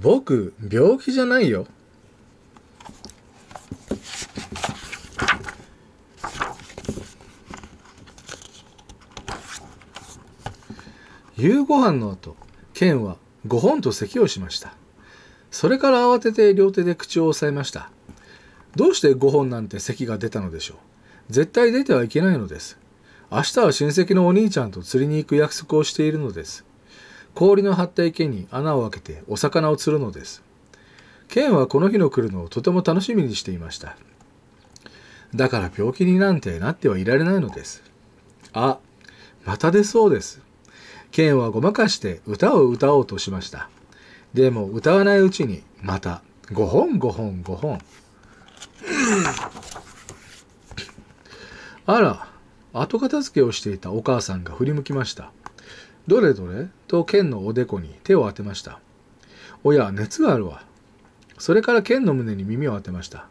僕、病気じゃないよ。夕ご飯の後、ケンは5本と咳をしました。それから慌てて両手で口を押さえました。どうして5本なんて咳が出たのでしょう。絶対出てはいけないのです。明日は親戚のお兄ちゃんと釣りに行く約束をしているのです。氷の張った池に穴を開けてお魚を釣るのです。ケンはこの日の来るのをとても楽しみにしていました。だから病気になんてなってはいられないのです。あ、また出そうです。ケンはごまかして歌を歌おうとしました。でも歌わないうちにまた5本5本5本。あら、後片付けをしていたお母さんが振り向きました。どれどれと剣のおでこに手を当てました。おや、熱があるわ。それから剣の胸に耳を当てました。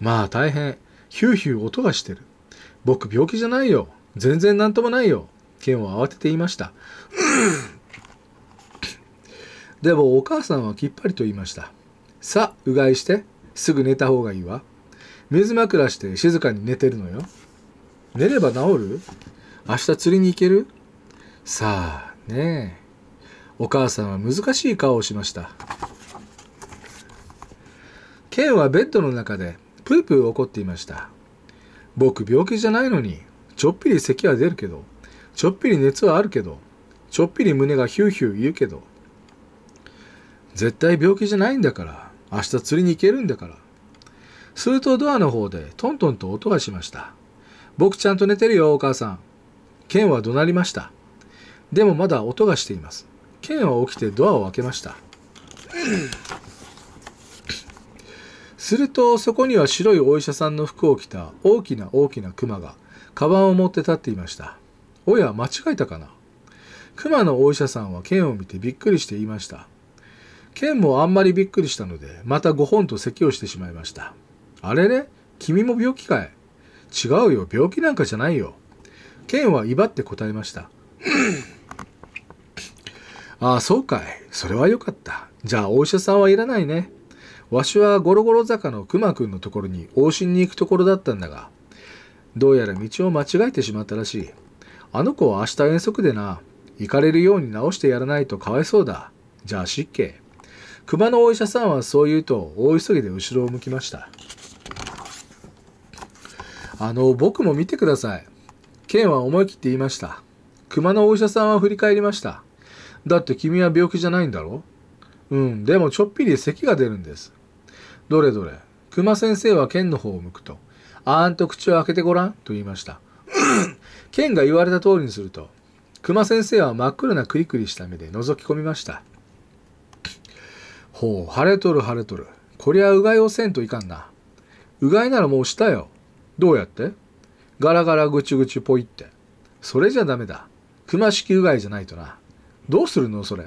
まあ大変。ヒューヒュー音がしてる。僕病気じゃないよ。全然何ともないよ。剣を慌てて言いました。でもお母さんはきっぱりと言いました。さあ、うがいして。すぐ寝た方がいいわ。水枕して静かに寝てるのよ。寝れば治る明日釣りに行けるさあねお母さんは難しい顔をしましたケンはベッドの中でプープー怒っていました僕病気じゃないのにちょっぴり咳は出るけどちょっぴり熱はあるけどちょっぴり胸がヒューヒュー言うけど絶対病気じゃないんだから明日釣りに行けるんだからするとドアの方でトントンと音がしました僕ちゃんと寝てるよお母さんケンは怒鳴りましたでもまだ音がしています。ケンは起きてドアを開けました。するとそこには白いお医者さんの服を着た大きな大きなクマがカバンを持って立っていました。おや、間違えたかなクマのお医者さんは剣を見てびっくりして言いました。剣もあんまりびっくりしたので、またご本と咳をしてしまいました。あれれ君も病気かい違うよ、病気なんかじゃないよ。剣は威張って答えました。ああ、そうかい。それはよかった。じゃあ、お医者さんはいらないね。わしはゴロゴロ坂の熊くんのところに往診に行くところだったんだが、どうやら道を間違えてしまったらしい。あの子は明日遠足でな、行かれるように直してやらないとかわいそうだ。じゃあ失敬。熊のお医者さんはそう言うと大急ぎで後ろを向きました。あの、僕も見てください。ケンは思い切って言いました。熊のお医者さんは振り返りました。だって君は病気じゃないんだろうん、でもちょっぴり咳が出るんです。どれどれ。熊先生は剣の方を向くと、あーんと口を開けてごらんと言いました。剣が言われた通りにすると、熊先生は真っ黒なクリクリした目で覗き込みました。ほう、晴れとる晴れとる。こりゃうがいをせんといかんな。うがいならもうしたよ。どうやってガラガラぐちぐちゅぽいって。それじゃダメだ。熊式うがいじゃないとな。どうするのそれ。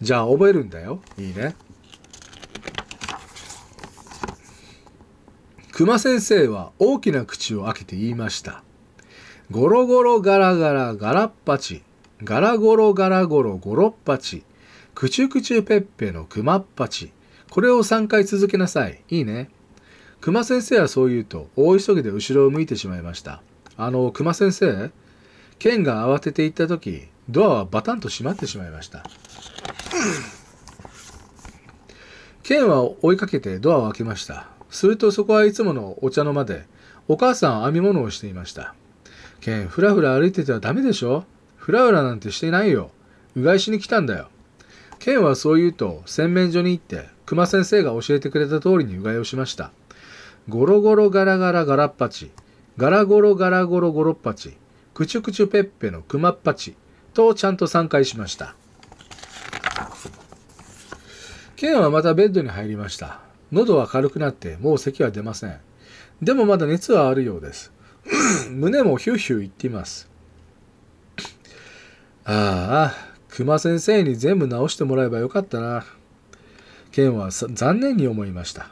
じゃあ覚えるんだよ。いいね。熊先生は大きな口を開けて言いました。ゴロゴロガラガラガラッパチ。ガラゴロガラゴロゴロッパチ。クチュクチュペッペのクマッパチ。これを3回続けなさい。いいね。熊先生はそう言うと、大急ぎで後ろを向いてしまいました。あの、熊先生剣が慌てて行った時、ドアはバタンと閉まってしまいました。ケンは追いかけてドアを開けました。するとそこはいつものお茶の間で、お母さんは編み物をしていました。ケン、ふらふら歩いててはダメでしょふらふらなんてしてないよ。うがいしに来たんだよ。ケンはそう言うと、洗面所に行って、熊先生が教えてくれた通りにうがいをしました。ゴロゴロガラガラガラッパチ、ガラゴロガラゴロゴロッパチ、クチュクチュペッペのクマッパチとちゃんと散回しました。ケンはまたベッドに入りました。喉は軽くなってもう咳は出ません。でもまだ熱はあるようです。胸もヒューヒュー言っています。ああ、熊先生に全部直してもらえばよかったな。ケンは残念に思いました。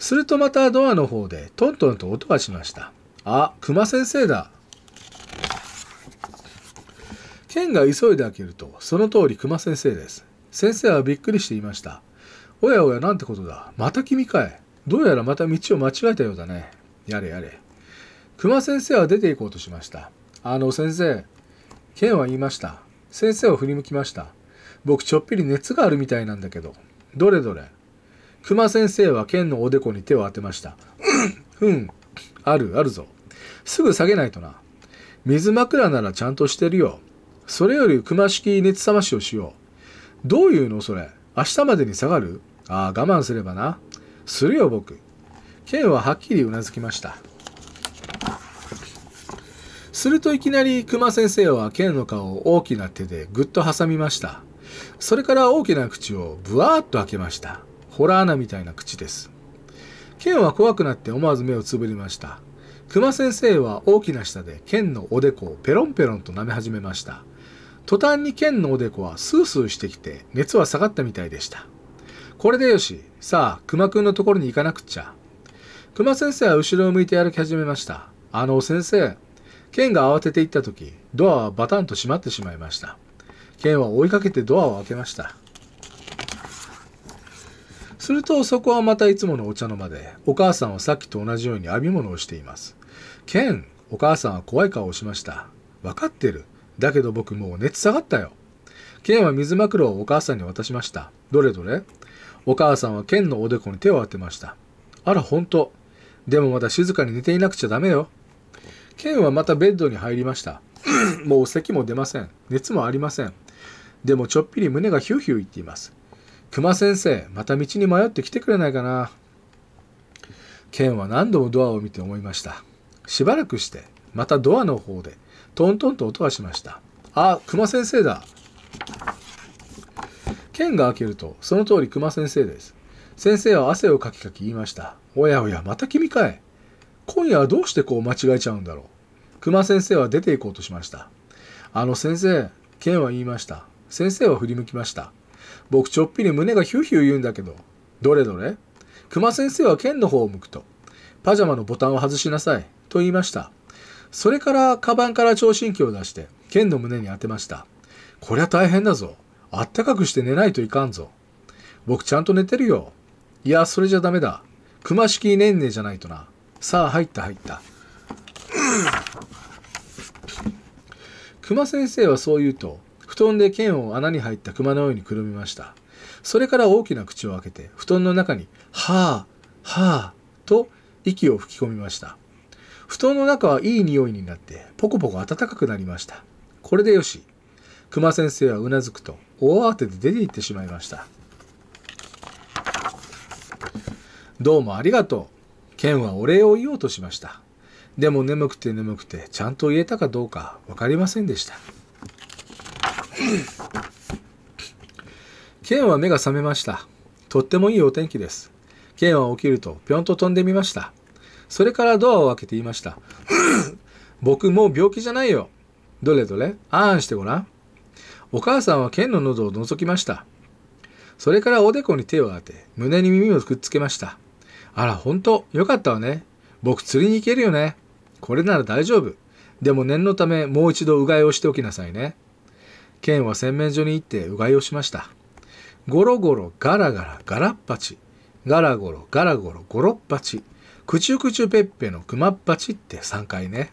するとまたドアの方でトントンと音がしました。あ、熊先生だ。剣が急いで開けると、その通り熊先生です。先生はびっくりしていました。おやおやなんてことだ。また君かい。どうやらまた道を間違えたようだね。やれやれ。熊先生は出て行こうとしました。あの先生。剣は言いました。先生を振り向きました。僕ちょっぴり熱があるみたいなんだけど。どれどれ。熊先生は剣のおでこに手を当てました。うん、うん。ある、あるぞ。すぐ下げないとな。水枕ならちゃんとしてるよ。それより熊式熱冷ましをしよう。どういうのそれ。明日までに下がるああ、我慢すればな。するよ、僕。ケンははっきりうなずきました。するといきなり熊先生はケンの顔を大きな手でぐっと挟みました。それから大きな口をぶわーっと開けました。ホラー穴みたいな口です。ケンは怖くなって思わず目をつぶりました。熊先生は大きな舌でケンのおでこをペロンペロンと舐め始めました。途端に剣のおでこはスースーしてきて熱は下がったみたいでした。これでよし。さあ、熊くんのところに行かなくっちゃ。熊先生は後ろを向いて歩き始めました。あの先生、剣が慌てて行った時、ドアはバタンと閉まってしまいました。剣は追いかけてドアを開けました。するとそこはまたいつものお茶の間で、お母さんはさっきと同じように編み物をしています。剣、お母さんは怖い顔をしました。わかってる。だけど僕もう熱下がったよ。剣は水枕をお母さんに渡しました。どれどれお母さんは剣のおでこに手を当てました。あら、ほんと。でもまだ静かに寝ていなくちゃダメよ。剣はまたベッドに入りました。もう咳も出ません。熱もありません。でもちょっぴり胸がヒューヒューいっています。熊先生、また道に迷って来てくれないかな。ケンは何度もドアを見て思いました。しばらくして、またドアの方でトントンと音がしましたあ熊先生だ剣が開けるとその通り熊先生です先生は汗をかきかき言いましたおやおやまた君かい今夜はどうしてこう間違えちゃうんだろう熊先生は出て行こうとしましたあの先生剣は言いました先生は振り向きました僕ちょっぴり胸がヒューヒュー言うんだけどどれどれ熊先生は剣の方を向くとパジャマのボタンを外しなさいと言いましたそれからカバンから聴診器を出して剣の胸に当てました。こりゃ大変だぞ。あったかくして寝ないといかんぞ。僕ちゃんと寝てるよ。いや、それじゃダメだ。熊式ねんねじゃないとな。さあ、入った入った。熊先生はそう言うと、布団で剣を穴に入った熊のようにくるみました。それから大きな口を開けて、布団の中に、はあ、はあ、と息を吹き込みました。布団の中はいい匂いになってポコポコ暖かくなりましたこれでよし熊先生はうなずくと大慌てで出て行ってしまいましたどうもありがとうケンはお礼を言おうとしましたでも眠くて眠くてちゃんと言えたかどうか分かりませんでしたケン は目が覚めましたとってもいいお天気ですケンは起きるとぴょんと飛んでみましたそれからドアを開けて言いました。僕もう病気じゃないよ。どれどれあーんしてごらん。お母さんは剣の喉を覗きました。それからおでこに手を当て、胸に耳をくっつけました。あら、ほんと、よかったわね。僕釣りに行けるよね。これなら大丈夫。でも念のためもう一度うがいをしておきなさいね。ケは洗面所に行ってうがいをしました。ゴロゴロガラガラガラッパチ。ガラゴロガラゴロゴロッパチ。くちゅくちゅべっぺのくまっぱちって3回ね